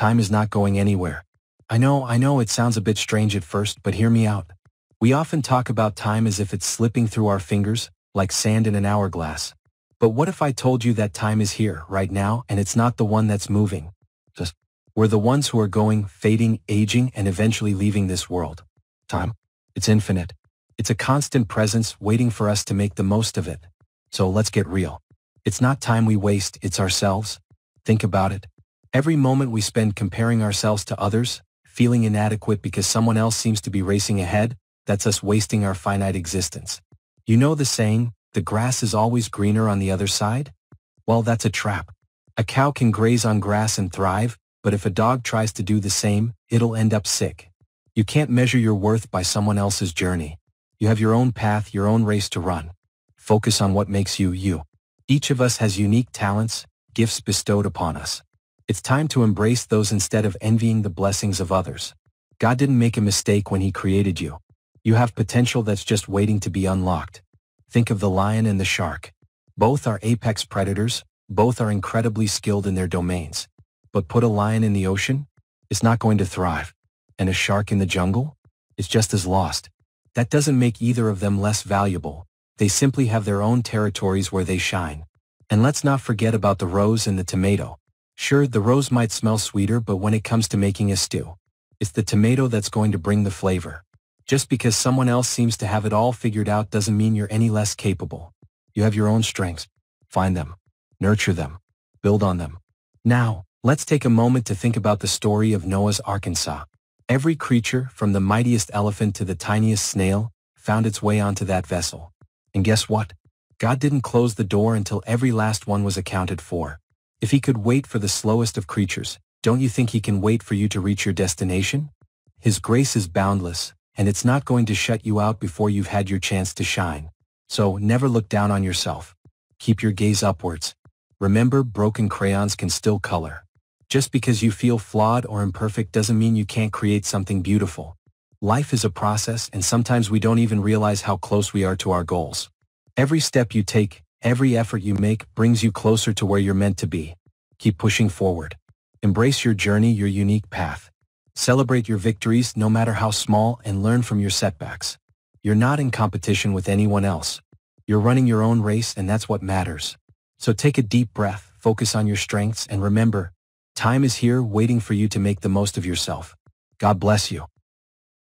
Time is not going anywhere. I know, I know it sounds a bit strange at first, but hear me out. We often talk about time as if it's slipping through our fingers, like sand in an hourglass. But what if I told you that time is here, right now, and it's not the one that's moving? Just, we're the ones who are going, fading, aging, and eventually leaving this world. Time, it's infinite. It's a constant presence waiting for us to make the most of it. So let's get real. It's not time we waste, it's ourselves. Think about it. Every moment we spend comparing ourselves to others, feeling inadequate because someone else seems to be racing ahead, that's us wasting our finite existence. You know the saying, the grass is always greener on the other side? Well, that's a trap. A cow can graze on grass and thrive, but if a dog tries to do the same, it'll end up sick. You can't measure your worth by someone else's journey. You have your own path, your own race to run. Focus on what makes you you. Each of us has unique talents, gifts bestowed upon us. It's time to embrace those instead of envying the blessings of others. God didn't make a mistake when he created you. You have potential that's just waiting to be unlocked. Think of the lion and the shark. Both are apex predators, both are incredibly skilled in their domains. But put a lion in the ocean? It's not going to thrive. And a shark in the jungle? It's just as lost. That doesn't make either of them less valuable. They simply have their own territories where they shine. And let's not forget about the rose and the tomato. Sure, the rose might smell sweeter, but when it comes to making a stew, it's the tomato that's going to bring the flavor. Just because someone else seems to have it all figured out doesn't mean you're any less capable. You have your own strengths. Find them. Nurture them. Build on them. Now, let's take a moment to think about the story of Noah's Arkansas. Every creature, from the mightiest elephant to the tiniest snail, found its way onto that vessel. And guess what? God didn't close the door until every last one was accounted for. If he could wait for the slowest of creatures, don't you think he can wait for you to reach your destination? His grace is boundless, and it's not going to shut you out before you've had your chance to shine. So never look down on yourself. Keep your gaze upwards. Remember, broken crayons can still color. Just because you feel flawed or imperfect doesn't mean you can't create something beautiful. Life is a process and sometimes we don't even realize how close we are to our goals. Every step you take, Every effort you make brings you closer to where you're meant to be. Keep pushing forward. Embrace your journey, your unique path. Celebrate your victories, no matter how small, and learn from your setbacks. You're not in competition with anyone else. You're running your own race and that's what matters. So take a deep breath, focus on your strengths, and remember, time is here waiting for you to make the most of yourself. God bless you.